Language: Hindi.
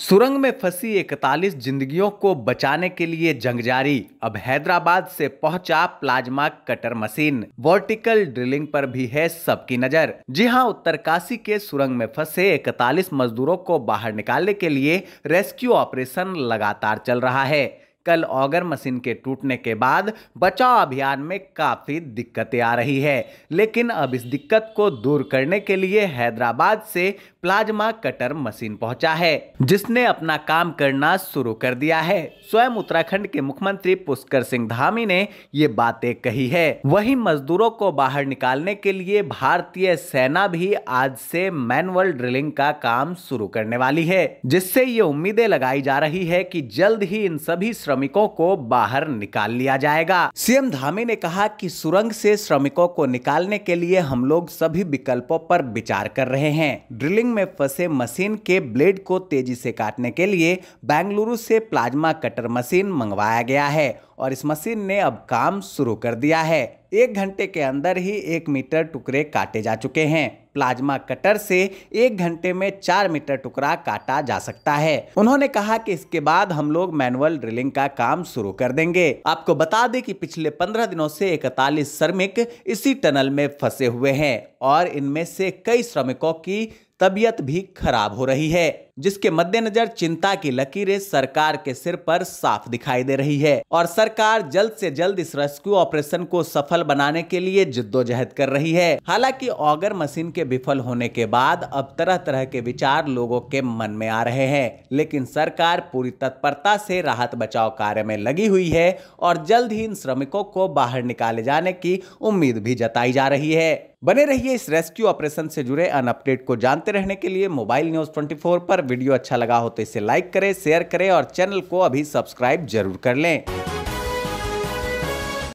सुरंग में फंसी 41 जिंदगियों को बचाने के लिए जंग जारी अब हैदराबाद से पहुंचा plasma cutter machine vertical drilling पर भी है सबकी नजर जी हां उत्तरकाशी के सुरंग में फंसे 41 मजदूरों को बाहर निकालने के लिए रेस्क्यू ऑपरेशन लगातार चल रहा है कल ऑगर मशीन के टूटने के बाद बचाव अभियान में काफ़ी दिक्कतें आ रही है लेकिन अब इस दिक्कत को दूर करने के लिए हैदराबाद से प्लाज्मा कटर मशीन पहुंचा है जिसने अपना काम करना शुरू कर दिया है स्वयं उत्तराखंड के मुख्यमंत्री पुष्कर सिंह धामी ने ये बातें कही है वही मजदूरों को बाहर निकालने के लिए भारतीय सेना भी आज से मैनुअल ड्रिलिंग का काम शुरू करने वाली है जिससे ये उम्मीदें लगाई जा रही है कि जल्द ही इन सभी श्रमिक श्रमिकों को बाहर निकाल लिया जाएगा सीएम धामी ने कहा कि सुरंग से श्रमिकों को निकालने के लिए हम लोग सभी विकल्पों पर विचार कर रहे हैं ड्रिलिंग में फंसे मशीन के ब्लेड को तेजी से काटने के लिए बेंगलुरु से प्लाज्मा कटर मशीन मंगवाया गया है और इस मशीन ने अब काम शुरू कर दिया है एक घंटे के अंदर ही एक मीटर टुकड़े काटे जा चुके हैं प्लाज्मा कटर से एक घंटे में चार मीटर टुकड़ा काटा जा सकता है उन्होंने कहा कि इसके बाद हम लोग मैनुअल ड्रिलिंग का काम शुरू कर देंगे आपको बता दें कि पिछले पंद्रह दिनों से इकतालीस श्रमिक इसी टनल में फंसे हुए हैं और इनमें से कई श्रमिकों की तबीयत भी खराब हो रही है जिसके मद्देनजर चिंता की लकीरें सरकार के सिर पर साफ दिखाई दे रही है और सरकार जल्द से जल्द इस रेस्क्यू ऑपरेशन को सफल बनाने के लिए जिद्दोजहद कर रही है हालांकि ऑगर मशीन के विफल होने के बाद अब तरह तरह के विचार लोगों के मन में आ रहे हैं लेकिन सरकार पूरी तत्परता से राहत बचाव कार्य में लगी हुई है और जल्द ही इन श्रमिकों को बाहर निकाले जाने की उम्मीद भी जताई जा रही है बने रहिए इस रेस्क्यू ऑपरेशन से जुड़े अन अपडेट को जानते रहने के लिए मोबाइल न्यूज 24 पर वीडियो अच्छा लगा हो तो इसे लाइक करें शेयर करें और चैनल को अभी सब्सक्राइब जरूर कर लें